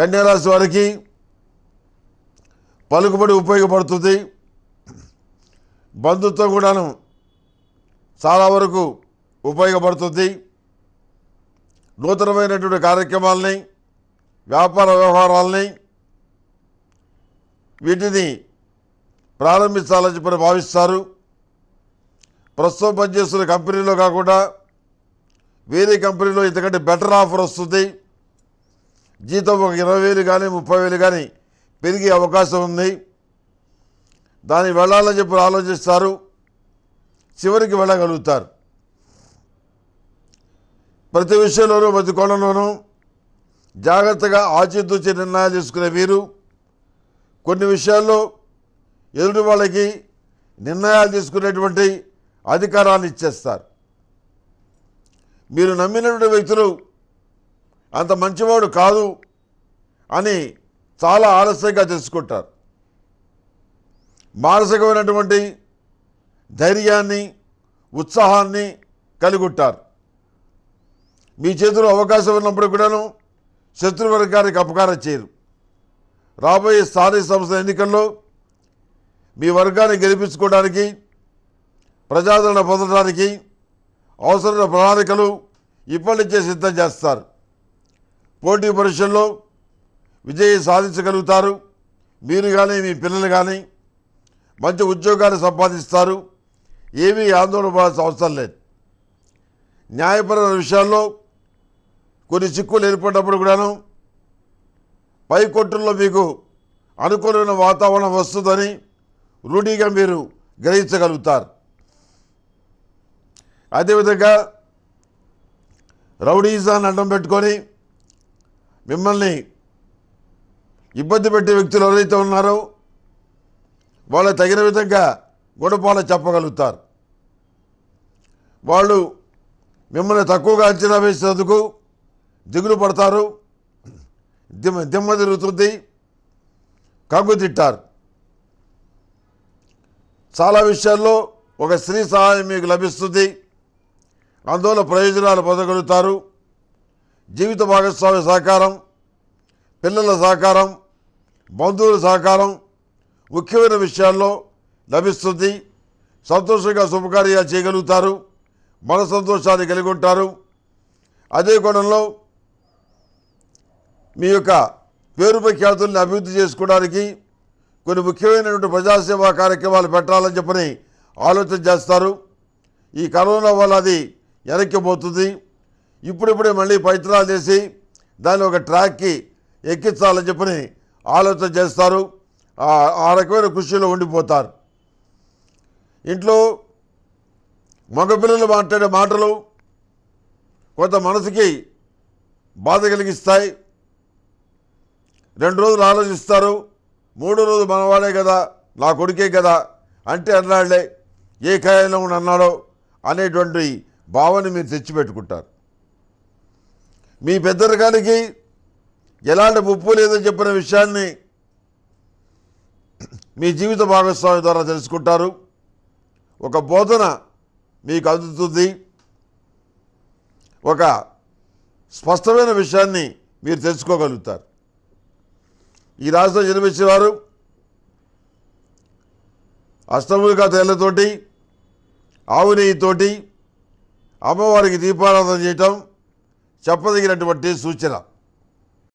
కన్యారాశి వారికి పలుకుబడి ఉపయోగపడుతుంది బంధుత్వం కూడాను చాలా వరకు ఉపయోగపడుతుంది నూతనమైనటువంటి కార్యక్రమాలని వ్యాపార వ్యవహారాలని వీటిని ప్రారంభించాలని చెప్పి భావిస్తారు ప్రస్తుతం పనిచేస్తున్న కంపెనీలో కాకుండా వేరే కంపెనీలో ఇంతకంటే బెటర్ ఆఫర్ వస్తుంది జీతం ఒక ఇరవై వేలు కానీ ముప్పై వేలు కానీ పెరిగే అవకాశం ఉంది దాన్ని వెళ్ళాలని చెప్పి ఆలోచిస్తారు చివరికి వెళ్ళగలుగుతారు ప్రతి విషయంలోనూ ప్రతి కోణంలోనూ జాగ్రత్తగా ఆచితూచి నిర్ణయాలు తీసుకునే వీరు కొన్ని విషయాల్లో ఎదుటి వాళ్ళకి నిర్ణయాలు తీసుకునేటువంటి అధికారాన్ని ఇచ్చేస్తారు మీరు నమ్మినటువంటి వ్యక్తులు అంత మంచివాడు కాదు అని చాలా ఆలస్యంగా తెలుసుకుంటారు మానసికమైనటువంటి ధైర్యాన్ని ఉత్సాహాన్ని కలిగుంటారు మీ చేతిలో అవకాశం ఉన్నప్పుడు కూడాను శత్రువర్గానికి అపకారం చేయరు రాబోయే స్థానిక సంస్థ ఎన్నికల్లో మీ వర్గాన్ని గెలిపించుకోవడానికి ప్రజాదరణ పొందడానికి అవసరమైన ప్రణాళికలు ఇప్పటి నుంచే సిద్ధం చేస్తారు పోటీ పరీక్షల్లో విజయం సాధించగలుగుతారు మీరు కానీ మీ పిల్లలు కానీ మంచి ఉద్యోగాలు సంపాదిస్తారు ఏమీ ఆందోళన పడాల్సిన అవసరం లేదు న్యాయపరమైన విషయాల్లో కొన్ని చిక్కులు ఏర్పడినప్పుడు కూడాను పైకొట్టుల్లో మీకు అనుకూలమైన వాతావరణం వస్తుందని రూఢీగా మీరు గ్రహించగలుగుతారు అదేవిధంగా రౌడీజాన్ని అడ్డం పెట్టుకొని మిమ్మల్ని ఇబ్బంది పెట్టే వ్యక్తులు ఎవరైతే ఉన్నారో వాళ్ళు తగిన విధంగా గొడపాలు చెప్పగలుగుతారు వాళ్ళు మిమ్మల్ని తక్కువగా అంచనా వేసినందుకు దిగులు పడతారు దిమ్మ దిమ్మ తిరుగుతుంది కంగు తిట్టారు చాలా విషయాల్లో ఒక స్త్రీ సహాయం మీకు లభిస్తుంది అందువల్ల ప్రయోజనాలు పొందగలుగుతారు జీవిత భాగస్వామి సహకారం పిల్లల సహకారం బంధువుల సహకారం ముఖ్యమైన విషయాల్లో లభిస్తుంది సంతోషంగా శుభకార్యాలు చేయగలుగుతారు మన సంతోషాన్ని కలిగి ఉంటారు అదే కోణంలో మీ యొక్క పేరు ప్రఖ్యాతుల్ని అభివృద్ధి చేసుకోవడానికి కొన్ని ముఖ్యమైనటువంటి ప్రజాసేవా కార్యక్రమాలు పెట్టాలని చెప్పని ఆలోచన చేస్తారు ఈ కరోనా వల్ల అది వెనక్కిపోతుంది ఇప్పుడిప్పుడే మళ్ళీ పైత్రాలు చేసి దాన్ని ఒక ట్రాక్కి ఎక్కించాలని చెప్పని ఆలోచన చేస్తారు ఆ రకమైన కృషిలో ఉండిపోతారు ఇంట్లో మగపిల్లలు మాట్లాడే మాటలు కొంత మనసుకి బాధ కలిగిస్తాయి రెండు రోజులు ఆలోచిస్తారు మూడో రోజు మనవాడే కదా నా కొడుకే కదా అంటే అన్నాళ్లే ఏ కాయంలో ఉన్నాడో అనేటువంటి భావాన్ని మీరు తెచ్చిపెట్టుకుంటారు మీ పెద్దరకానికి ఎలాంటి ముప్పు లేదని చెప్పిన విషయాన్ని మీ జీవిత భాగస్వామి ద్వారా తెలుసుకుంటారు ఒక బోధన మీకు అందుతుంది ఒక స్పష్టమైన విషయాన్ని మీరు తెలుసుకోగలుగుతారు ఈ జన్మించిన జన్మించేవారు అష్టములుగా తేళ్లతోటి ఆవు నెయ్యితోటి అమ్మవారికి దీపారాధన చేయటం చెప్పదగినటువంటి సూచన